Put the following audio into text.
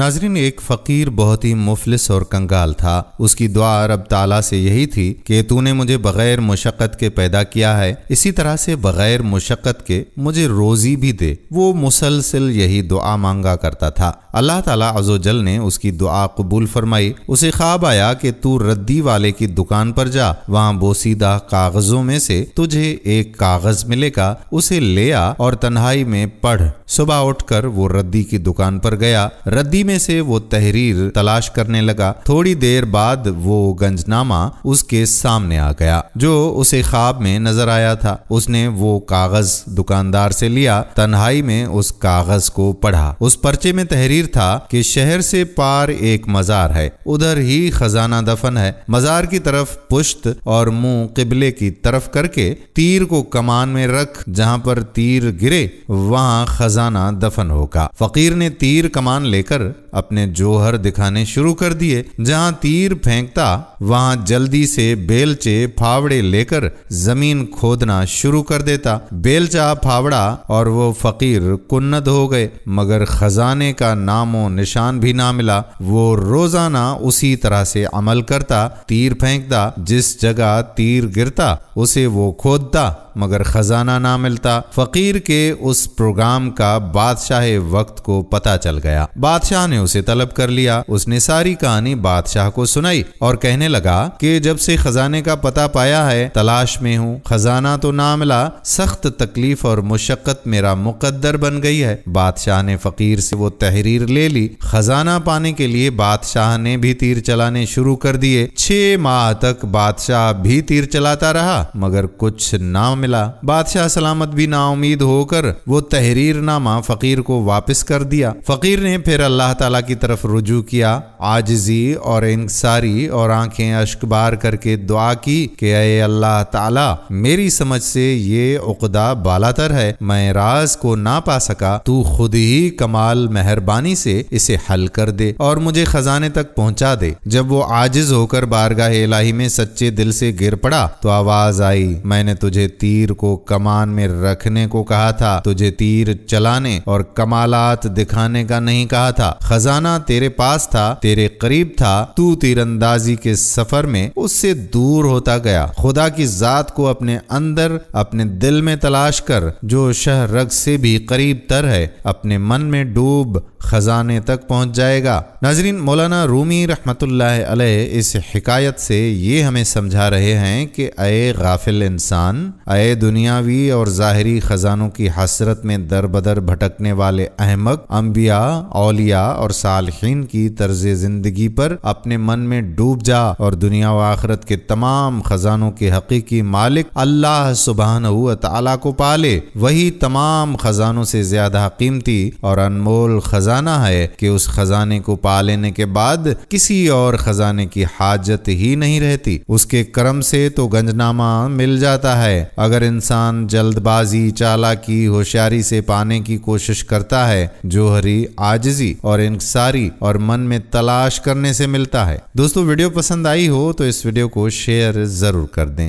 नाजरीन एक फकीर बहुत ही मुफलिस और कंगाल था उसकी दुआ रब ताला से यही थी कि तूने मुझे बगैर मुशक्क़त के पैदा किया है इसी तरह से बगैर मुशक्क़त के मुझे रोज़ी भी दे वो मुसलसिल यही दुआ मांगा करता था अल्लाह ताला अजोजल ने उसकी दुआ कबूल फरमाई उसे ख्वाब आया कि तू रद्दी वाले की दुकान पर जा वहाँ बोसीदा कागजों में से तुझे एक कागज मिलेगा उसे ले आ और तन्हाई में पढ़ सुबह उठकर वो रद्दी की दुकान पर गया रद्दी में से वो तहरीर तलाश करने लगा थोड़ी देर बाद वो गंजनामा उसके सामने आ गया जो उसे ख्वाब में नजर आया था उसने वो कागज दुकानदार से लिया तन्हाई में उस कागज को पढ़ा उस पर्चे में तहरीर था कि शहर से पार एक मजार है उधर ही खजाना दफन है मजार की तरफ पुश्त और मुंह किबले की तरफ करके तीर को कमान में रख जहां पर तीर गिरे वहां खजाना दफन होगा फकीर ने तीर कमान लेकर Hoşçakalın. Ee, अपने जोहर दिखाने शुरू कर दिए जहां तीर फेंकता वहां जल्दी से बेलचे फावड़े लेकर जमीन खोदना शुरू कर देता बेलचा फावड़ा और वो फकीर कुन्नत हो गए मगर खजाने का नामो निशान भी ना मिला वो रोजाना उसी तरह से अमल करता तीर फेंकता जिस जगह तीर गिरता उसे वो खोदता मगर खजाना ना मिलता फकीर के उस प्रोग्राम का बादशाह वक्त को पता चल गया बादशाह ने उसे तलब कर लिया उसने सारी कहानी बादशाह को सुनाई और कहने लगा कि जब से खजाने का पता पाया है तलाश में हूँ खजाना तो ना मिला सख्त तकलीफ और मुशक्कत मेरा मुकद्दर बन गई है बादशाह ने फकीर से वो तहरीर ले ली खजाना पाने के लिए बादशाह ने भी तीर चलाने शुरू कर दिए छह माह तक बादशाह भी तीर चलाता रहा मगर कुछ ना मिला बादशाह सलामत भी नाउमीद होकर वो तहरीर नामा फकीर को वापस कर दिया फकीर ने फिर अल्लाह ताला की तरफ रुजू किया आजजी और इंसारी और आंखें अश्कबार करके दुआ की कि अय अल्लाह ताला मेरी समझ से ये उकदा बालातर है मैं राज को ना पा सका तू खुद ही कमाल मेहरबानी से इसे हल कर दे और मुझे खजाने तक पहुंचा दे जब वो आजिज होकर बारगाह इलाही में सच्चे दिल से गिर पड़ा तो आवाज आई मैंने तुझे तीर को कमान में रखने को कहा था तुझे तीर चलाने और कमालात दिखाने का नहीं कहा था खजाना तेरे पास था तेरे करीब था तू तीरंदाजी के सफर में उससे दूर होता गया खुदा की जात को अपने अंदर अपने दिल में तलाश कर जो रग से भी करीब तर है अपने मन में डूब ख़जाने तक पहुंच जाएगा नाजरीन मौलाना रूमी रहमत इस हिकायत से ये हमें समझा रहे हैं कि अये गाफिल इंसान अये दुनियावी और ज़ाहरी ख़जानों की हसरत में दर बदर भटकने वाले अहमक अम्बिया अलिया और सालहीन की तर्ज ज़िंदगी पर अपने मन में डूब जा और दुनिया व आखरत के तमाम ख़जानों के हकीकी मालिक अल्लाह सुबहान तला को पाले वही तमाम ख़जानों से ज़्यादा कीमती और अनमोल ख़जान खजाना है कि उस खजाने को पा लेने के बाद किसी और खजाने की हाजत ही नहीं रहती उसके कर्म से तो गंजनामा मिल जाता है अगर इंसान जल्दबाजी चालाकी होशियारी से पाने की कोशिश करता है जोहरी आजजी और इंसारी और मन में तलाश करने से मिलता है दोस्तों वीडियो पसंद आई हो तो इस वीडियो को शेयर जरूर कर दें